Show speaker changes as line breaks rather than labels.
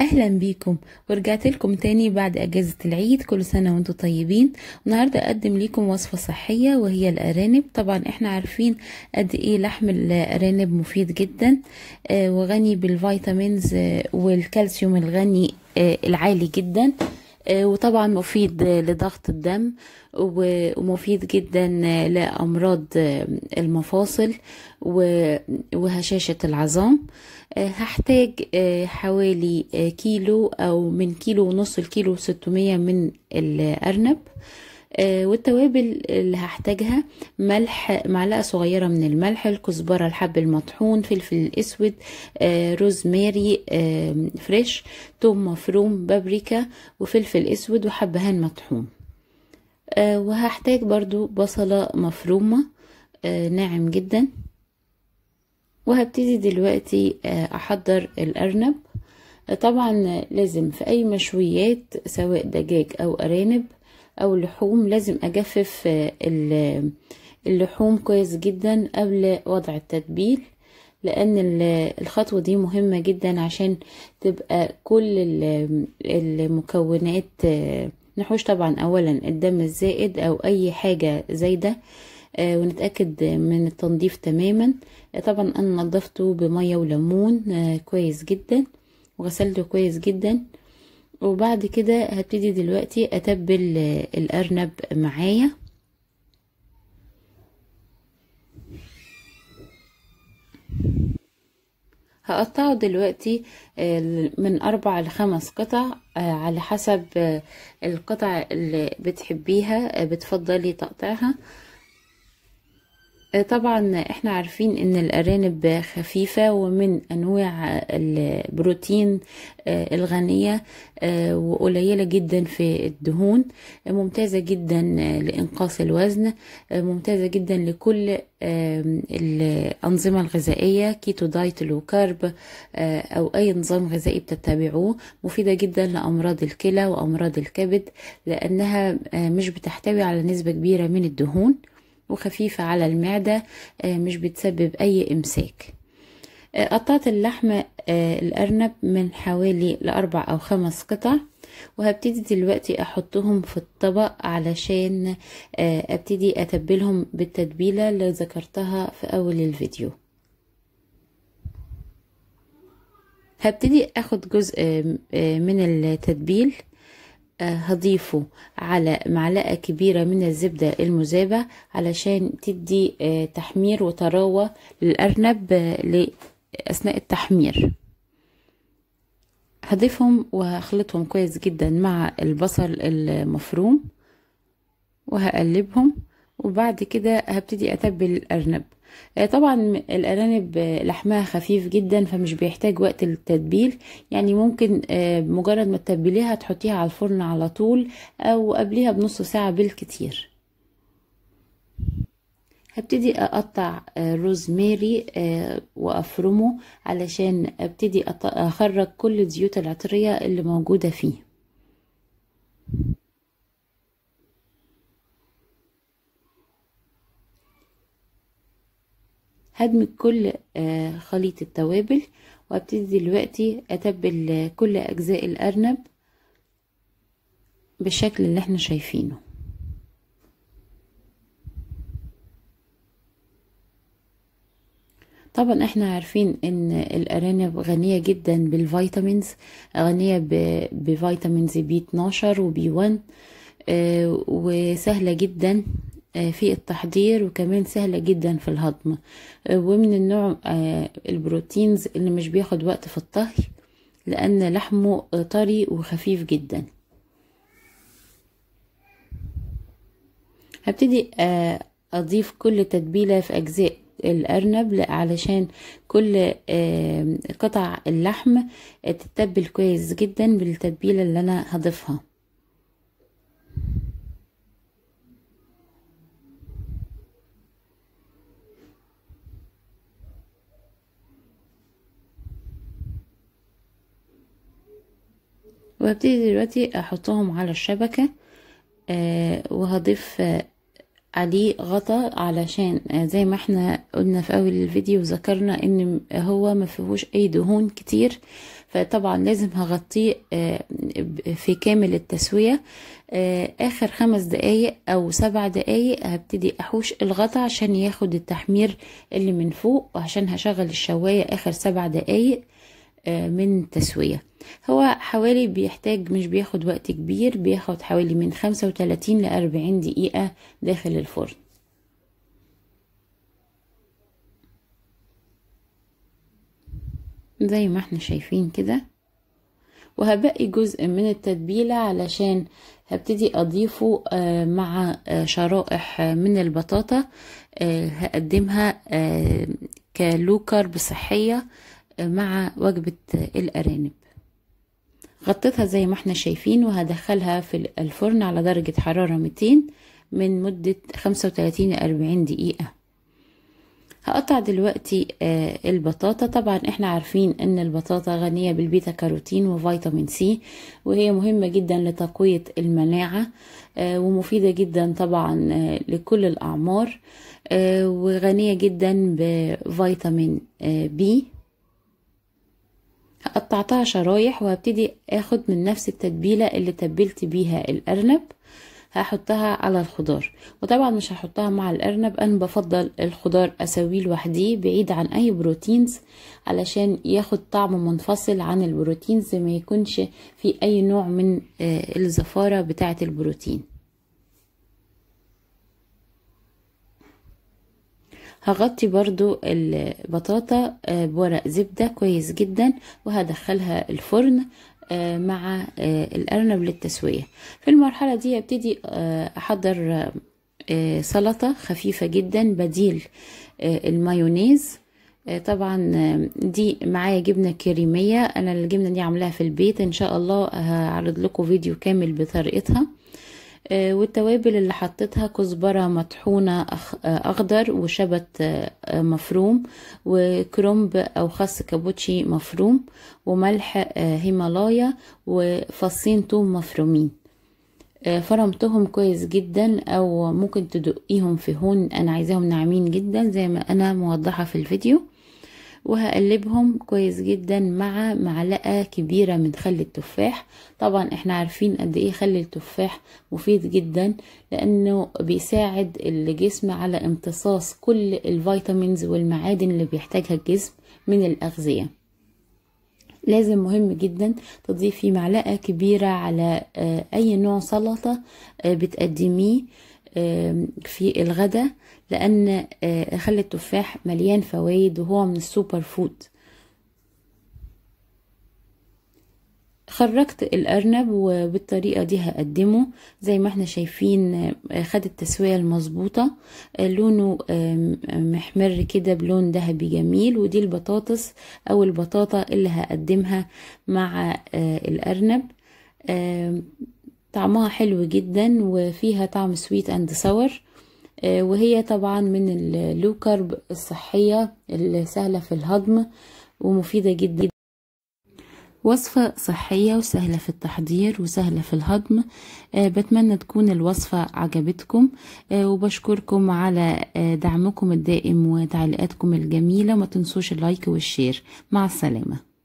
اهلا بيكم ورجعت لكم تاني بعد اجازة العيد كل سنة وانتم طيبين النهاردة اقدم ليكم وصفة صحية وهي الارانب طبعا احنا عارفين قد ايه لحم الارانب مفيد جدا آه، وغني بالفيتامينز آه، والكالسيوم الغني آه، العالي جدا آه، وطبعا مفيد لضغط الدم ومفيد جدا لأمراض آه، المفاصل وهشاشة العظام آه، هحتاج حوالي كيلو أو من كيلو ونص لكيلو ستمية من الأرنب آه، والتوابل اللي هحتاجها ملح معلقه صغيره من الملح الكزبره الحب المطحون فلفل اسود آه، روزماري آه، فريش ثوم مفروم بابريكا وفلفل اسود وحبهان مطحون وهحتاج برضو بصله مفرومه ناعم جدا وهبتدي دلوقتي احضر الارنب طبعا لازم في اي مشويات سواء دجاج او ارانب او اللحوم لازم اجفف آه، اللحوم كويس جدا قبل وضع التتبيل لان الخطوه دي مهمه جدا عشان تبقى كل المكونات آه، نحوش طبعا اولا الدم الزائد او اي حاجه زايده آه، ونتاكد من التنظيف تماما طبعا انا نظفته بميه وليمون كويس جدا وغسلته كويس جدا وبعد كده هبتدي دلوقتي اتبل الارنب معايا هقطعه دلوقتي آه، من اربع لخمس قطع آه، على حسب آه، القطع اللي بتحبيها بتفضلي تقطعها آه، طبعا احنا عارفين ان الارانب خفيفة ومن انواع البروتين آه، الغنية آه، وقليلة جدا في الدهون ممتازة جدا لانقاص الوزن ممتازة جدا لكل الانظمة الغذائية كيتو دايت لو كارب او اي نظام غذائي بتتبعوه مفيدة جدا لامراض الكلى وامراض الكبد لانها مش بتحتوي على نسبة كبيرة من الدهون وخفيفة على المعدة آه، مش بتسبب أي إمساك آه، قطعت اللحمة آه، الأرنب من حوالي لأربع أو خمس قطع وهبتدي دلوقتي أحطهم في الطبق علشان أبتدي أتبلهم بالتتبيلة اللي ذكرتها في أول الفيديو هبتدي أخد جزء من التتبيل هضيفه على معلقة كبيرة من الزبدة المذابة علشان تدي آه، تحمير وطراوة للأرنب آه، أثناء التحمير هضيفهم وهخلطهم كويس جدا مع البصل المفروم وهقلبهم وبعد كده هبتدي أتبل الأرنب آه، طبعا الارانب آه، لحمها خفيف جدا فمش بيحتاج وقت للتتبيل يعني ممكن آه، مجرد ما تتبليها تحطيها على الفرن على طول او قبليها بنص ساعه بالكتير هبتدي اقطع ميري وافرمه علشان ابتدي اخرج كل الزيوت العطريه اللي موجوده فيه هدمج كل آه، خليط التوابل وابتدي دلوقتي اتبل آه، كل اجزاء الارنب بالشكل اللي احنا شايفينه طبعا احنا عارفين ان الارانب غنية جدا بالفيتامينز غنية بفيتامينز بي 12 وبي 1 آه، وسهلة جدا آه، في التحضير وكمان سهلة جدا في الهضم آه، ومن النوع آه، البروتينز اللي مش بياخد وقت في الطهي لأن لحمه طري وخفيف جدا هبتدي أضيف كل تتبيلة في أجزاء الأرنب علشان كل قطع اللحم تتبل كويس جدا بالتتبيلة اللي أنا هضيفها وهبتدي دلوقتي احطهم على الشبكة آه وهضيف آه عليه غطا علشان آه زي ما احنا قلنا في اول الفيديو ذكرنا ان هو ما فيهوش اي دهون كتير فطبعا لازم هغطيه آه، في كامل التسوية آه، اخر خمس دقايق او سبع دقايق هبتدي احوش الغطا عشان ياخد التحمير اللي من فوق وعشان هشغل الشواية اخر سبع دقايق آه، من تسوية هو حوالي بيحتاج مش بياخد وقت كبير بياخد حوالي من 35 ل 40 دقيقة داخل الفرن زي ما احنا شايفين كده وهبقي جزء من التتبيلة علشان هبتدي اضيفه آه، مع آه، شرائح من البطاطا هقدمها كلوكر بصحية صحية مع وجبة الأرانب غطيتها زي ما احنا شايفين وهدخلها في الفرن على درجة حرارة 200 من مدة 35 وتلاتين 40 دقيقة هقطع دلوقتي آه، البطاطا طبعا احنا عارفين ان البطاطا غنية بالبيتا كاروتين وفيتامين سي وهي مهمة جدا لتقوية المناعة آه، ومفيدة جدا طبعا آه، لكل الاعمار وغنية جدا بفيتامين بي قطعتها شرايح وهبتدي اخد من نفس التتبيلة اللي تبلت بيها الارنب هحطها على الخضار وطبعا مش هحطها مع الارنب انا بفضل الخضار اسويه لوحدي بعيد عن اي بروتينز علشان ياخد طعم منفصل عن البروتينز ما يكونش في اي نوع من آه، الزفارة بتاعة البروتين هغطي برضو البطاطا آه، بورق زبدة كويس جدا وهدخلها الفرن آه، مع آه، الأرنب للتسوية في المرحلة دي ابتدي أحضر سلطة خفيفة جدا بديل المايونيز طبعا دي معايا جبنه كريميه انا الجبنه دي عاملاها في البيت ان شاء الله هعرض لكم فيديو كامل بطريقتها آه، والتوابل اللي حطيتها كزبرة مطحونة آه، أخضر وشبت آه، مفروم وكرنب أو خس كابوتشي مفروم وملح هيمالايا وفصين توم مفرومين فرمتهم كويس جدا او ممكن تدقيهم في هون انا عايزاهم ناعمين جدا زي ما انا موضحه في الفيديو وهقلبهم كويس جدا مع معلقة كبيرة من خل التفاح طبعا احنا عارفين قد ايه خل التفاح مفيد جدا لانه بيساعد الجسم على امتصاص كل الفيتامينز والمعادن اللي بيحتاجها الجسم من الاغذية لازم مهم جدا تضيفي معلقة كبيرة على آه، اي نوع سلطة آه، بتقدميه في الغداء لأن آه، خل التفاح مليان فوائد وهو من السوبر فود خرجت الأرنب وبالطريقة دي هقدمه زي ما احنا شايفين آه، خد التسوية المظبوطة آه، لونه محمر كده بلون ذهبي جميل ودي البطاطس أو البطاطا اللي هقدمها مع الأرنب طعمها حلو جدا وفيها طعم سويت اند ساور وهي طبعا من اللو كارب الصحية السهلة في الهضم ومفيدة جدا وصفة صحية وسهلة في التحضير وسهلة في الهضم أه بتمنى تكون الوصفة عجبتكم أه وبشكركم على آه، دعمكم الدائم وتعليقاتكم الجميلة ما تنسوش اللايك والشير مع السلامة